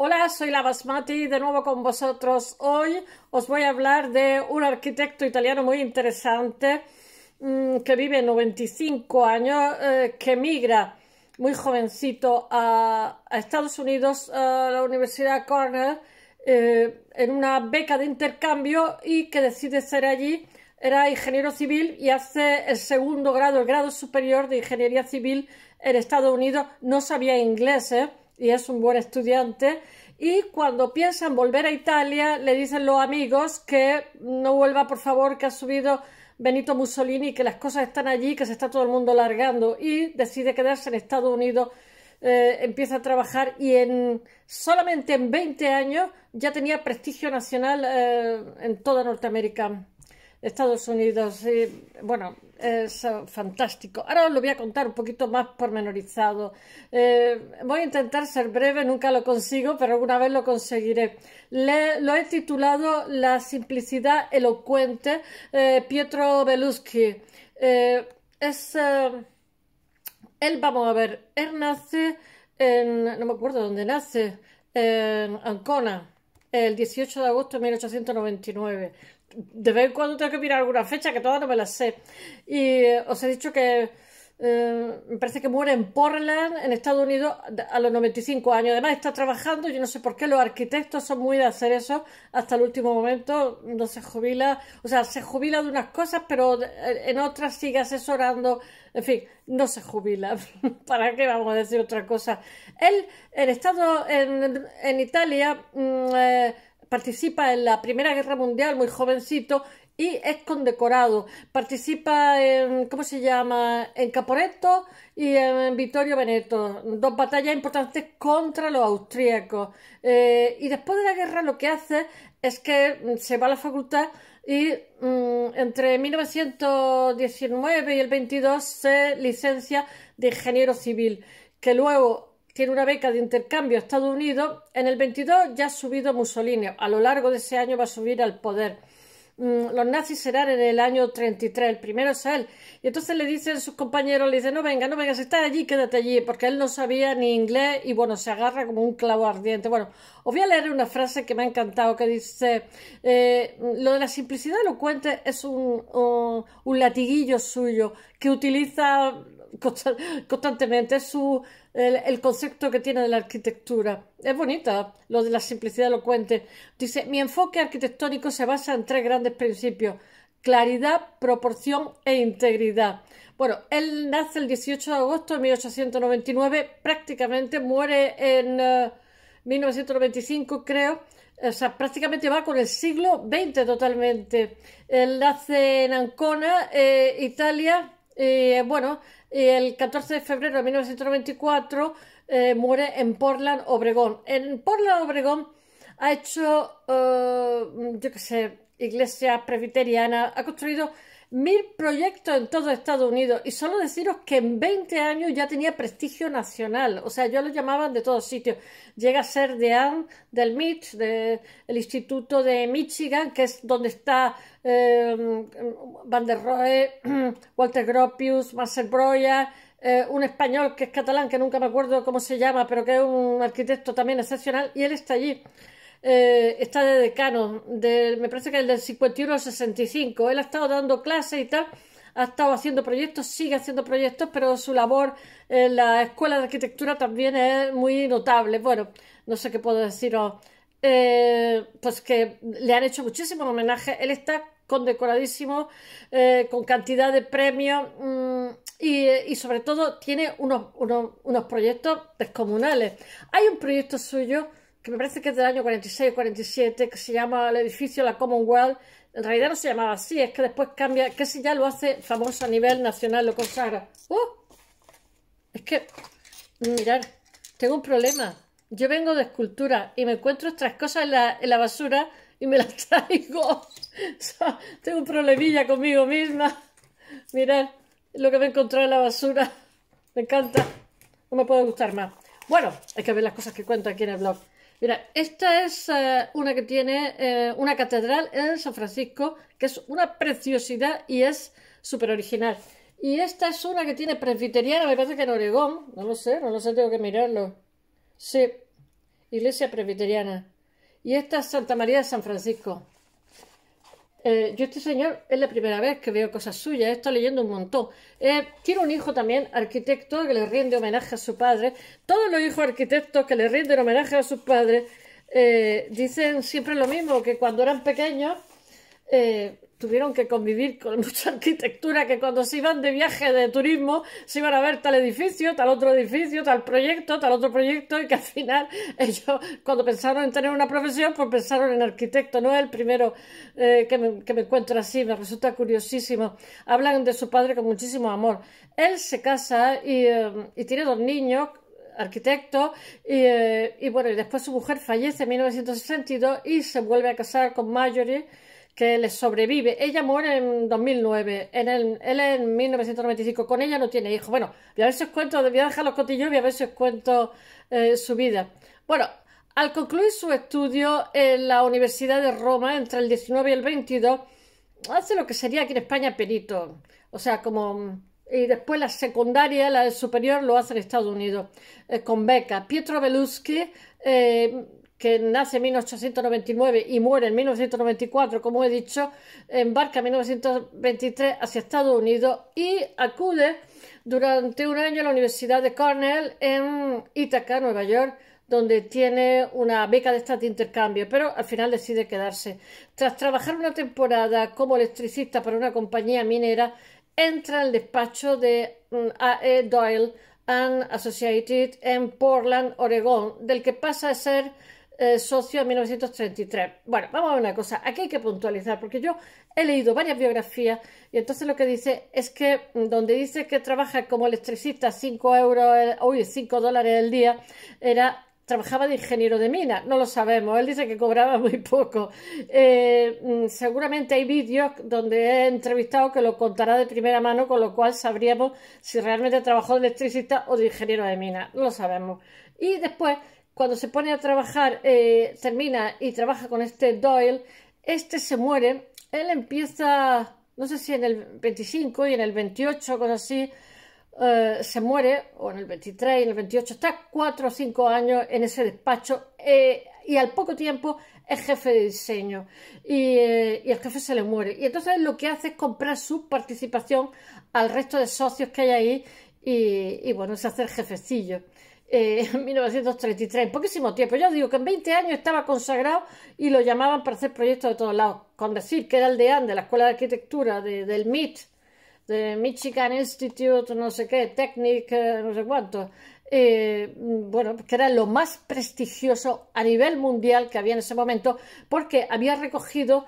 Hola, soy la Basmati de nuevo con vosotros. Hoy os voy a hablar de un arquitecto italiano muy interesante mm, que vive 95 años, eh, que migra muy jovencito a, Estados Unidos, a la Universidad Cornell, eh, en una beca de intercambio y que decide ser allí. Era ingeniero civil y hace el segundo grado, el grado superior de ingeniería civil en Estados Unidos. No sabía inglés, ¿eh? y es un buen estudiante. Y cuando piensa en volver a Italia, le dicen los amigos que no vuelva, por favor, que ha subido Benito Mussolini, que las cosas están allí, que se está todo el mundo largando. Y decide quedarse en Estados Unidos, eh, empieza a trabajar y en solamente en 20 años ya tenía prestigio nacional eh, en toda Norteamérica. Estados Unidos. Y, bueno, es eh, fantástico. Ahora os lo voy a contar un poquito más pormenorizado. Eh, voy a intentar ser breve, nunca lo consigo, pero alguna vez lo conseguiré. lo he titulado La simplicidad elocuente, eh, Pietro Beluschi. es. él, vamos a ver, él nace en. No me acuerdo dónde nace, en Ancona, el 18 de agosto de 1899 de vez en cuando tengo que mirar alguna fecha, que todavía no me la sé. Y os he dicho que eh, me parece que muere en Portland, en Estados Unidos, a los 95 años. Además, está trabajando, yo no sé por qué los arquitectos son muy de hacer eso hasta el último momento, no se jubila, o sea, se jubila de unas cosas, pero en otras sigue asesorando, en fin, no se jubila. ¿Para qué vamos a decir otra cosa? Él, en, estado, en, en Italia, mm, eh, participa en la Primera Guerra Mundial muy jovencito y es condecorado. Participa en, ¿cómo se llama?, en Caporetto y en Vittorio Veneto. Dos batallas importantes contra los austríacos. Eh, y después de la guerra lo que hace es que mm, se va a la facultad y mm, entre 1919 y el 22 se licencia de ingeniero civil, que luego tiene una beca de intercambio a Estados Unidos. En el 22 ya ha subido Mussolini. A lo largo de ese año va a subir al poder. Mm, los nazis serán en el año 33, el primero es él. Y entonces le dicen sus compañeros, le dicen, no venga, no venga, si estás allí, quédate allí, porque él no sabía ni inglés y bueno, se agarra como un clavo ardiente. Bueno, os voy a leer una frase que me ha encantado, que dice, eh, lo de la simplicidad elocuente es un, un, un latiguillo suyo que utiliza constantemente, su el, concepto que tiene de la arquitectura. Es bonita, lo de la simplicidad elocuente. Dice, mi enfoque arquitectónico se basa en tres grandes principios. Claridad, proporción e integridad. Bueno, él nace el 18 de agosto de 1899, prácticamente muere en 1925 eh, 1995, creo. O sea, prácticamente va con el siglo XX totalmente. Él nace en Ancona, eh, Italia, eh, bueno, y el 14 de febrero de 1924 eh, muere en Portland, Obregón. En Portland, Obregón ha hecho, eh, yo qué sé, iglesia presbiteriana, ha construido mil proyectos en todo Estados Unidos y solo deciros que en 20 años ya tenía prestigio nacional, o sea, yo lo llamaban de todos sitios. Llega a ser de Anne, del MIT, del Instituto de Michigan, que es donde está em, Van der Rohe, Walter Gropius, Marcel Broya, eh, un español que es catalán, que nunca me acuerdo cómo se llama, pero que es un arquitecto también excepcional, y él está allí. Eh, está de decano, me parece que el del 51 al 65. Él ha estado dando clases y tal, ha estado haciendo proyectos, sigue haciendo proyectos, pero su labor en la Escuela de Arquitectura también es muy notable. Bueno, no sé qué puedo deciros. Eh, pues que le han hecho muchísimos homenajes. Él está condecoradísimo eh, con cantidad de premios mm, y, sobre todo tiene unos, unos proyectos descomunales. Hay un proyecto suyo me parece que es del año 46 o 47, que se llama el edificio La Commonwealth. En realidad no se llamaba así, es que después cambia, que si ya lo hace famoso a nivel nacional, lo consagra. ¡Oh! Es que, mirar tengo un problema. Yo vengo de escultura y me encuentro estas cosas en la, basura y me las traigo. tengo un problemilla conmigo misma. Mirad lo que me encontrado en la basura. Me encanta. No me puede gustar más. Bueno, hay que ver las cosas que cuento aquí en el blog. Mira, esta es eh, una que tiene eh, una catedral en San Francisco, que es una preciosidad y es súper original. Y esta es una que tiene presbiteriana, me parece que en Oregón, no lo sé, no lo sé, tengo que mirarlo. Sí, iglesia presbiteriana. Y esta es Santa María de San Francisco. Eh, yo este señor es la primera vez que veo cosas suyas, he leyendo un montón. Eh, tiene un hijo también, arquitecto, que le rinde homenaje a su padre. Todos los hijos arquitectos que le rinden homenaje a sus padres eh, dicen siempre lo mismo, que cuando eran pequeños tuvieron que convivir con mucha arquitectura que cuando se iban de viaje de turismo se iban a ver tal edificio, tal otro edificio, tal proyecto, tal otro proyecto y que al final ellos cuando pensaron en tener una profesión pues pensaron en arquitecto, no es el primero eh, que, me, encuentro así, me resulta curiosísimo. Hablan de su padre con muchísimo amor. Él se casa y, eh, y tiene dos niños arquitecto y, eh, bueno, después su mujer fallece en 1962 y se vuelve a casar con Marjorie que le sobrevive. Ella muere en 2009, en el, él en 1995, con ella no tiene hijos. Bueno, voy a ver si os cuento, voy a dejar los cotillos y a ver si os cuento eh, su vida. Bueno, al concluir su estudio en la Universidad de Roma, entre el 19 y el 22, hace lo que sería aquí en España perito. O sea, como y después la secundaria, la superior, lo hace en Estados Unidos, eh, con beca, Pietro Belusky eh, que nace en 1899 y muere en 1994, como he dicho, embarca en 1923 hacia Estados Unidos y acude durante un año a la Universidad de Cornell en Ithaca, Nueva York, donde tiene una beca de Estado de intercambio, pero al final decide quedarse. Tras trabajar una temporada como electricista para una compañía minera, entra al despacho de mm, A.E. Doyle and Associated en Portland, Oregón, del que pasa a ser eh, socio en 1933. Bueno, vamos a una cosa, aquí hay que puntualizar, porque yo he leído varias biografías y entonces lo que dice es que mm, donde dice que trabaja como electricista 5 euros, hoy eh, 5 dólares al día, era trabajaba de ingeniero de mina, no lo sabemos, él dice que cobraba muy poco. Eh, mm, seguramente hay vídeos donde he entrevistado que lo contará de primera mano, con lo cual sabríamos si realmente trabajó de electricista o de ingeniero de mina, no lo sabemos. Y después cuando se pone a trabajar, eh, termina y trabaja con este Doyle, este se muere, él empieza, no sé si en el 25 y en el 28, cosas así, eh, se muere, o en el 23 y en el 28, está cuatro o cinco años en ese despacho eh, y al poco tiempo es jefe de diseño y, el jefe se le muere. Y entonces lo que hace es comprar su participación al resto de socios que hay ahí y, y, bueno, se hace el jefecillo. Eh, en 1933, poquísimo tiempo. Yo digo que en 20 años estaba consagrado y lo llamaban para hacer proyectos de todos lados. Con decir que era el deán de la Escuela de Arquitectura de, del MIT, de Michigan Institute, no sé qué, Technic, eh, no sé cuánto. Eh, bueno, que era lo más prestigioso a nivel mundial que había en ese momento, porque había recogido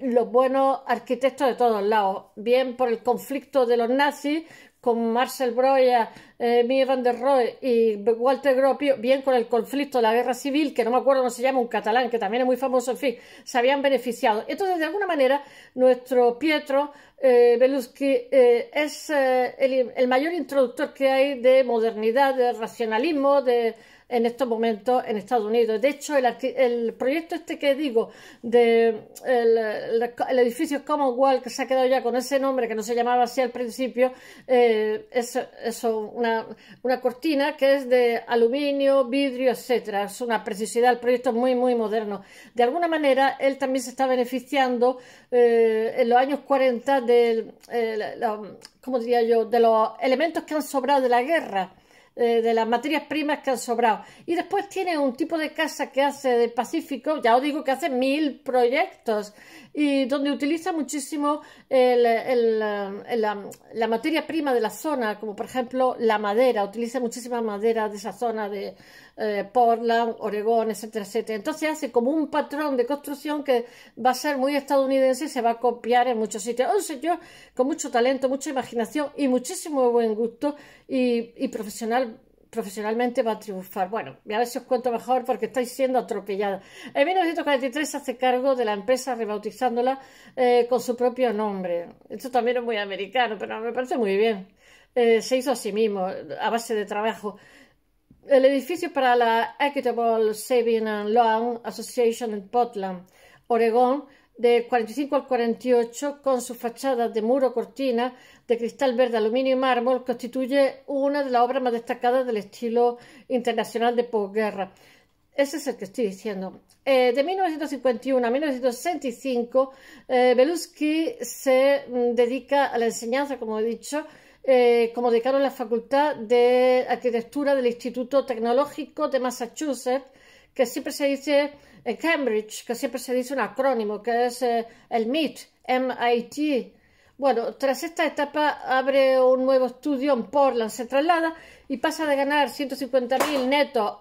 los buenos arquitectos de todos lados, bien por el conflicto de los nazis con Marcel Breuer eh, Mie van der Rohe y Walter Gropio, bien con el conflicto, de la guerra civil, que no me acuerdo cómo se llama, un catalán que también es muy famoso, en fin, se habían beneficiado. Entonces, de alguna manera, nuestro Pietro eh, eh es eh, el, mayor introductor que hay de modernidad, de racionalismo, de en estos momentos en Estados Unidos. De hecho, el, el proyecto este que digo de el, edificio Commonwealth, que se ha quedado ya con ese nombre, que no se llamaba así al principio, es una una, cortina que es de aluminio, vidrio, etcétera. Es una precisidad, el proyecto es muy, muy moderno. De alguna manera, él también se está beneficiando eh, en los años 40 del, eh, diría yo? de los elementos que han sobrado de la guerra eh, de las materias primas que han sobrado. Y después tiene un tipo de casa que hace de Pacífico, ya os digo que hace mil proyectos, y donde utiliza muchísimo la, materia prima de la zona, como por ejemplo la madera, utiliza muchísima madera de esa zona de eh, Portland, Oregón, etcétera, etcétera. Entonces hace como un patrón de construcción que va a ser muy estadounidense y se va a copiar en muchos sitios. Un señor con mucho talento, mucha imaginación y muchísimo buen gusto y, y profesional profesionalmente va a triunfar. Bueno, a ver si os cuento mejor porque estáis siendo atropellados. En 1943 se hace cargo de la empresa rebautizándola eh, con su propio nombre. Esto también es muy americano, pero me parece muy bien. Eh, se hizo a sí mismo, a base de trabajo. El edificio para la Equitable Saving and Loan Association en Portland, Oregón, de 45 al 48, con su fachada de muro, cortina, de cristal verde, aluminio y mármol, constituye una de las obras más destacadas del estilo internacional de posguerra. Ese es el que estoy diciendo. Eh, de 1951 a 1965, eh, Belusky se mm, dedica a la enseñanza, como he dicho, eh, como decano en la Facultad de Arquitectura del Instituto Tecnológico de Massachusetts que siempre se dice eh, Cambridge, que siempre se dice un acrónimo, que es eh, el MIT, MIT. Bueno, tras esta etapa abre un nuevo estudio en Portland, se traslada y pasa de ganar 150.000 netos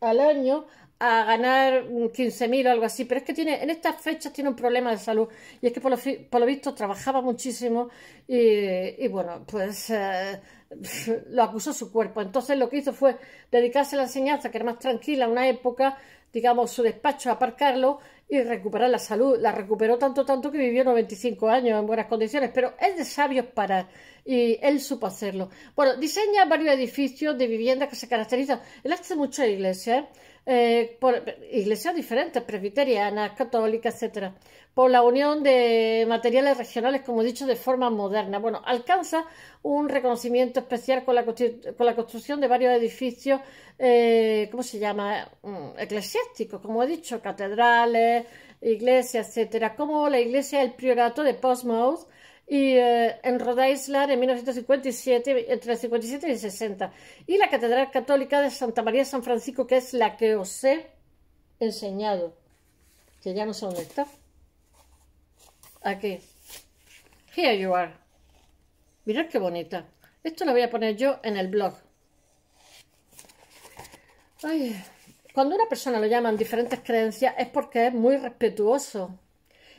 al año a ganar 15.000 o algo así, pero es que tiene en estas fechas tiene un problema de salud y es que por lo, visto trabajaba muchísimo y, bueno, pues eh, lo acusó su cuerpo. Entonces lo que hizo fue dedicarse a la enseñanza, que era más tranquila, una época, digamos, su despacho, a aparcarlo y recuperar la salud. La recuperó tanto, tanto que vivió 95 años en buenas condiciones, pero es de sabios para y él supo hacerlo. Bueno, diseña varios edificios de vivienda que se caracterizan. Él hace muchas iglesias, eh, por, iglesias diferentes, presbiterianas, católicas, etcétera por la unión de materiales regionales, como he dicho, de forma moderna. Bueno, alcanza un reconocimiento especial con la, construcción de varios edificios, eh, ¿cómo se llama? Mm, eclesiásticos, como he dicho, catedrales, iglesias, etcétera, como la iglesia del Priorato de Postmouth, y eh, en Rhode Island en 1957, entre el 57 y el 60, y la Catedral Católica de Santa María de San Francisco, que es la que os he enseñado, que ya no sé dónde está. Aquí. Here you are. Mirad qué bonita. Esto lo voy a poner yo en el blog. Ay, cuando una persona lo llaman diferentes creencias es porque es muy respetuoso.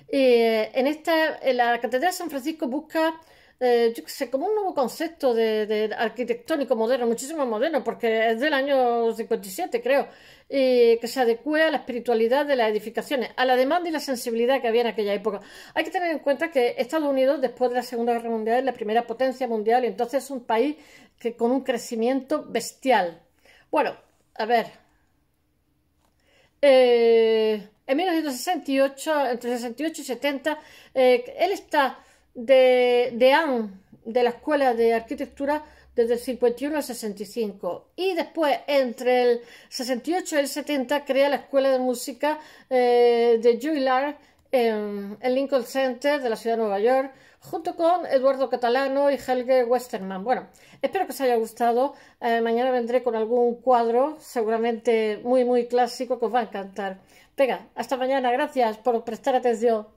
Y eh, en, esta, en la Catedral de San Francisco busca eh, yo qué sé, como un nuevo concepto de, arquitectónico moderno, muchísimo moderno, porque es del año 57, creo, y que se adecue a la espiritualidad de las edificaciones, a la demanda y la sensibilidad que había en aquella época. Hay que tener en cuenta que Estados Unidos, después de la Segunda Guerra Mundial, es la primera potencia mundial, y entonces es un país que con un crecimiento bestial. Bueno, a ver. Eh, en 1968, entre 68 y 70, eh, él está de, de de la Escuela de Arquitectura, desde el 51 al 65. Y después, entre el 68 y el 70, crea la Escuela de Música eh, de Juilliard en el Lincoln Center de la ciudad de Nueva York, junto con Eduardo Catalano y Helge Westermann Bueno, espero que os haya gustado. Eh, mañana vendré con algún cuadro, seguramente muy, muy clásico, que os va a encantar. Venga, hasta mañana. Gracias por prestar atención.